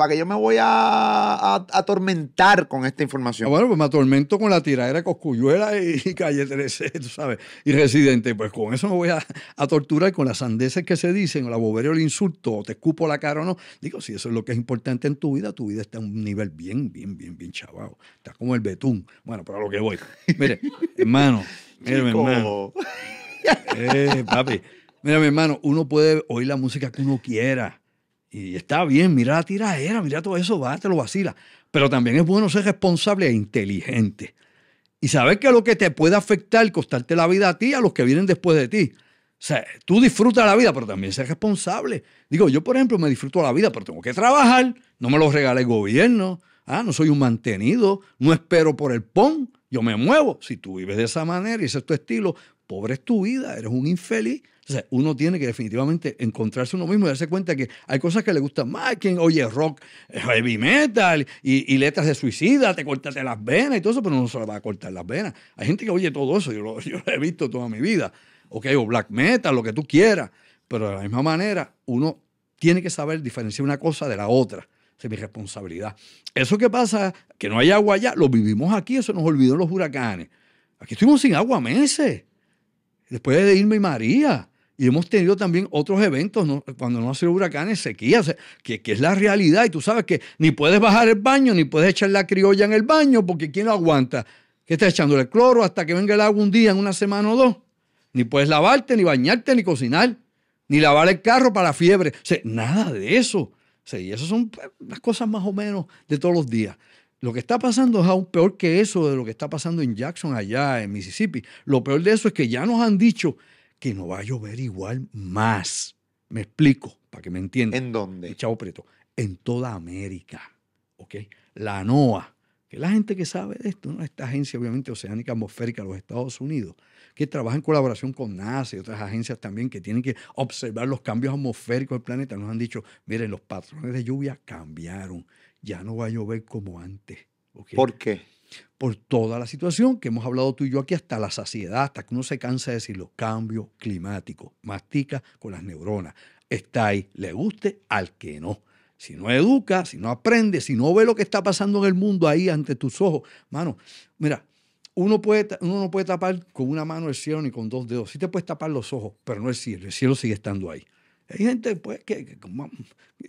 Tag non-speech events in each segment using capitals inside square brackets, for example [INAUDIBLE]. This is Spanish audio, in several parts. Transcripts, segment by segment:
para que yo me voy a, atormentar con esta información? Ah, bueno, pues me atormento con la tiradera Coscuyuela y, Calle 13, [LAUGHS] tú sabes, y Residente. Pues con eso me voy a, a torturar con las sandeces que se dicen, o la bobería o el insulto, o te escupo la cara o no. Digo, si eso es lo que es importante en tu vida, tu vida está a un nivel bien, bien, bien, bien chavado. Está como el betún. Bueno, pero a lo que voy. Mire, [LAUGHS] hermano, mire, mi hermano. [LAUGHS] Eh, papi. Mira, mi hermano, uno puede oír la música que uno quiera. Y está bien, mira la tiradera, mira todo eso, va, te lo vacila. Pero también es bueno ser responsable e inteligente. Y saber que lo que te puede afectar, costarte la vida a ti, a los que vienen después de ti. O sea, tú disfrutas la vida, pero también ser responsable. Digo, yo por ejemplo me disfruto la vida, pero tengo que trabajar, no me lo regala el gobierno, ¿ah? no soy un mantenido, no espero por el PON, yo me muevo. Si tú vives de esa manera y ese es tu estilo, pobre es tu vida, eres un infeliz. O sea, uno tiene que definitivamente encontrarse uno mismo y darse cuenta que hay cosas que le gustan más, quien oye rock, heavy metal y, letras de suicida, te cortaste las venas y todo eso, pero no se le va a cortar las venas. Hay gente que oye todo eso, [LAUGHS] yo lo, he visto toda mi vida. Ok, o black metal, lo que tú quieras. Pero de la misma manera, uno tiene que saber diferenciar una cosa de la otra. Esa es mi responsabilidad. Eso que pasa, que no hay agua allá, lo vivimos aquí, eso nos olvidó los huracanes. Aquí estuvimos sin agua meses. Después de Irma y María. Y hemos tenido también otros eventos, cuando no ha sido huracanes, sequías, que, que, es la realidad. Y tú sabes que ni puedes bajar el baño, ni puedes echar la criolla en el baño, porque ¿quién lo aguanta? Que estás echándole cloro hasta que venga el agua un día, en una semana o dos? Ni puedes lavarte, ni bañarte, ni cocinar, ni lavar el carro para fiebre. O nada de eso. y esas son pues, las cosas más o menos de todos los días. Lo que está pasando es aún peor que eso de lo que está pasando en Jackson, allá en Mississippi. Lo peor de eso es que ya nos han dicho que no va a llover igual más. Me explico, para que me entiendan. ¿En dónde? Chavo Preto. En toda América. ¿Ok? La NOAA que la gente que sabe de esto, esta agencia obviamente oceánica atmosférica de los Estados Unidos, que trabaja en colaboración con NASA y otras agencias también que tienen que observar los cambios atmosféricos del planeta, nos han dicho, miren, los patrones de lluvia cambiaron, ya no va a llover como antes. ¿Por qué? Por toda la situación que hemos hablado tú y yo aquí hasta la saciedad, hasta que uno se cansa de decir los cambios climáticos, mastica con las neuronas, está ahí, le guste al que no si no educa, si no aprende, si no ve lo que está pasando en el mundo ahí ante tus ojos, mano, mira, uno, puede, uno no puede tapar con una mano el cielo ni con dos dedos. Sí te puedes tapar los ojos, pero no el cielo. El cielo sigue estando ahí. Hay gente, pues, que,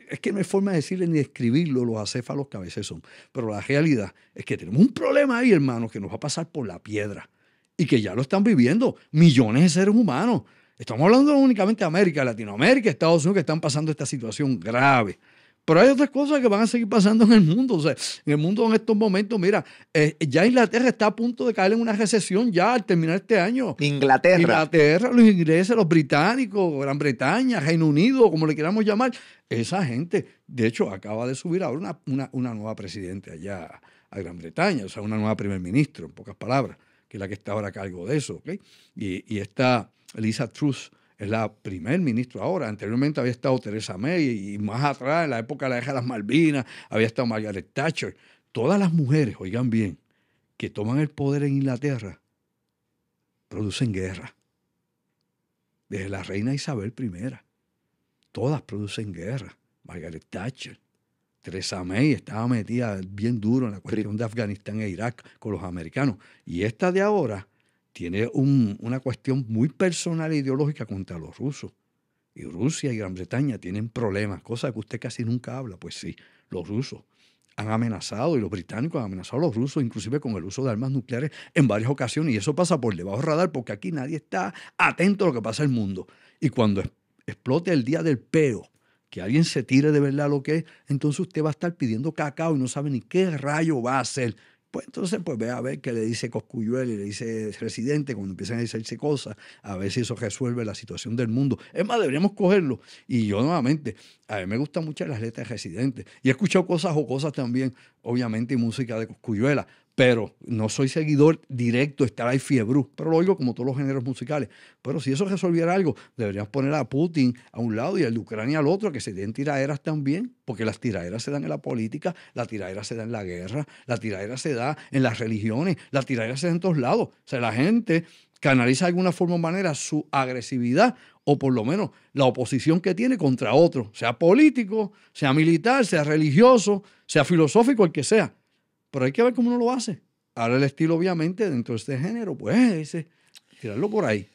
es que no hay forma de decirle ni escribirlo, los acéfalos que a veces son. Pero la realidad es que tenemos un problema ahí, hermano, que nos va a pasar por la piedra. Y que ya lo están viviendo millones de seres humanos. Estamos hablando únicamente de América, Latinoamérica, Estados Unidos, que están pasando esta situación grave. Pero hay otras cosas que van a seguir pasando en el mundo. O sea, en el mundo en estos momentos, mira, eh, ya Inglaterra está a punto de caer en una recesión ya al terminar este año. Inglaterra. Inglaterra, los ingleses, los británicos, Gran Bretaña, Reino Unido, como le queramos llamar. Esa gente, de hecho, acaba de subir ahora una, una, nueva presidenta allá a Gran Bretaña, o sea, una nueva primer ministro, en pocas palabras, que es la que está ahora a cargo de eso. ¿okay? Y, y está Lisa Truss es la primer ministra ahora. Anteriormente había estado Teresa May y más atrás, en la época de la Deja de las Malvinas, había estado Margaret Thatcher. Todas las mujeres, oigan bien, que toman el poder en Inglaterra producen guerra. Desde la reina Isabel I, todas producen guerra. Margaret Thatcher, Theresa May estaba metida bien duro en la cuestión de Afganistán e Irak con los americanos. Y esta de ahora tiene una cuestión muy personal e ideológica contra los rusos. Y Rusia y Gran Bretaña tienen problemas, cosa que usted casi nunca habla. Pues sí, los rusos han amenazado y los británicos han amenazado a los rusos, inclusive con el uso de armas nucleares en varias ocasiones. Y eso pasa por debajo del radar porque aquí nadie está atento a lo que pasa en el mundo. Y cuando explote el día del peo, que alguien se tire de verdad lo que es, entonces usted va a estar pidiendo cacao y no sabe ni qué rayo va a hacer. Pues entonces, pues ve a ver qué le dice Coscuyuela y le dice Residente cuando empiezan a decirse cosas, a ver si eso resuelve la situación del mundo. Es más, deberíamos cogerlo. Y yo nuevamente, a mí me gustan mucho las letras de Residente. Y he escuchado cosas o cosas también, obviamente, y música de Coscuyuela, pero no soy seguidor directo, estará ahí fiebre, pero lo oigo como todos los géneros musicales. Pero si eso resolviera algo, deberíamos poner a Putin a un lado y al de Ucrania al otro, que se den tiraderas también, porque las tiraderas se dan en la política, la tiraderas se da en la guerra, la tiradera se da en las religiones, las tiraderas se dan en todos lados. O sea, la gente canaliza de alguna forma o manera su agresividad o por lo menos la oposición que tiene contra otro, sea político, sea militar, sea religioso, sea filosófico, el que sea. Pero hay que ver cómo uno lo hace. Ahora el estilo, obviamente, dentro de este género, pues, ese, tirarlo por ahí.